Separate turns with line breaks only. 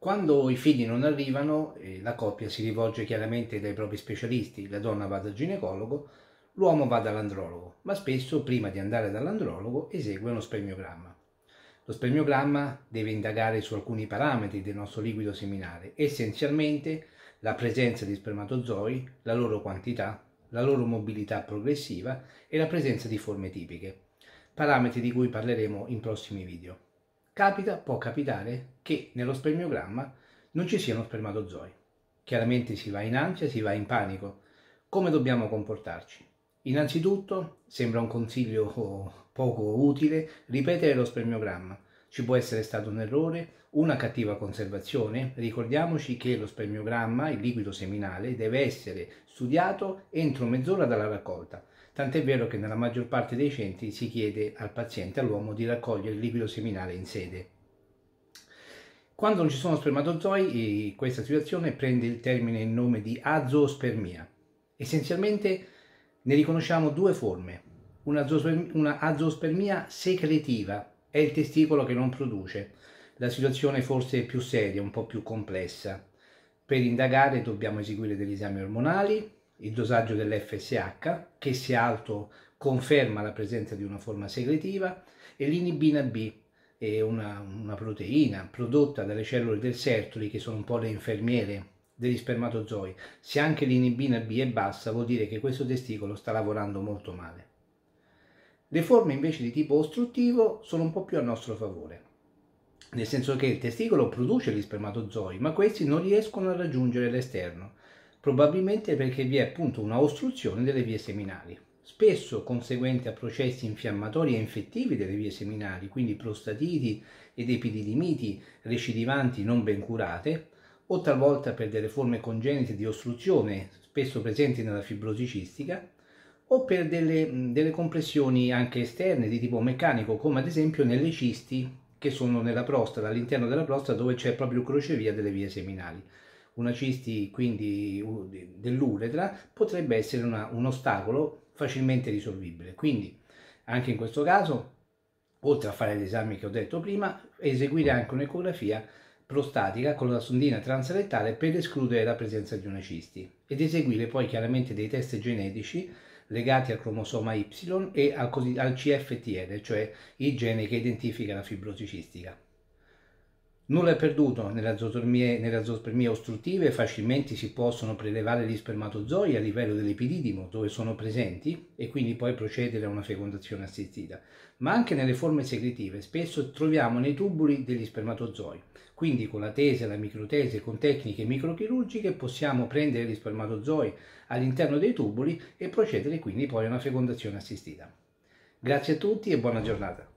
Quando i figli non arrivano, eh, la coppia si rivolge chiaramente dai propri specialisti, la donna va dal ginecologo, l'uomo va dall'andrologo, ma spesso prima di andare dall'andrologo esegue uno spermiogramma. Lo spermiogramma deve indagare su alcuni parametri del nostro liquido seminale, essenzialmente la presenza di spermatozoi, la loro quantità, la loro mobilità progressiva e la presenza di forme tipiche, parametri di cui parleremo in prossimi video capita, può capitare che nello spermiogramma non ci siano spermatozoi. Chiaramente si va in ansia, si va in panico. Come dobbiamo comportarci? Innanzitutto, sembra un consiglio poco utile, ripetere lo spermiogramma. Ci può essere stato un errore, una cattiva conservazione. Ricordiamoci che lo spermiogramma, il liquido seminale, deve essere studiato entro mezz'ora dalla raccolta Tant'è vero che nella maggior parte dei centri si chiede al paziente, all'uomo, di raccogliere il liquido seminale in sede. Quando non ci sono spermatozoi, eh, questa situazione prende il termine in nome di azoospermia. Essenzialmente ne riconosciamo due forme. Una, zoospermia, una azoospermia secretiva è il testicolo che non produce. La situazione forse è più seria, un po' più complessa. Per indagare dobbiamo eseguire degli esami ormonali, il dosaggio dell'FSH, che se alto conferma la presenza di una forma segretiva, e l'inibina B, è una, una, proteina prodotta dalle cellule del sertoli, che sono un po' le infermiere degli spermatozoi. Se anche l'inibina B è bassa, vuol dire che questo testicolo sta lavorando molto male. Le forme invece di tipo ostruttivo sono un po' più a nostro favore, nel senso che il testicolo produce gli spermatozoi, ma questi non riescono a raggiungere l'esterno probabilmente perché vi è appunto una ostruzione delle vie seminali, spesso conseguente a processi infiammatori e infettivi delle vie seminali, quindi prostatiti ed epididimiti recidivanti non ben curate, o talvolta per delle forme congenite di ostruzione, spesso presenti nella fibrosi cistica, o per delle, delle compressioni anche esterne di tipo meccanico, come ad esempio nelle cisti che sono nella prostata, all'interno della prostata dove c'è proprio il crocevia delle vie seminali una cisti quindi dell'uretra potrebbe essere una, un ostacolo facilmente risolvibile. Quindi anche in questo caso, oltre a fare gli esami che ho detto prima, eseguire anche un'ecografia prostatica con la sondina transalettale per escludere la presenza di una cisti ed eseguire poi chiaramente dei test genetici legati al cromosoma Y e al, al CFTR, cioè il gene che identifica la fibrosicistica. Nulla è perduto, nelle azospermie, nelle azospermie ostruttive facilmente si possono prelevare gli spermatozoi a livello dell'epididimo dove sono presenti e quindi poi procedere a una fecondazione assistita, ma anche nelle forme secretive, spesso troviamo nei tubuli degli spermatozoi. Quindi con la tese, la microtese, con tecniche microchirurgiche possiamo prendere gli spermatozoi all'interno dei tubuli e procedere quindi poi a una fecondazione assistita. Grazie a tutti e buona giornata.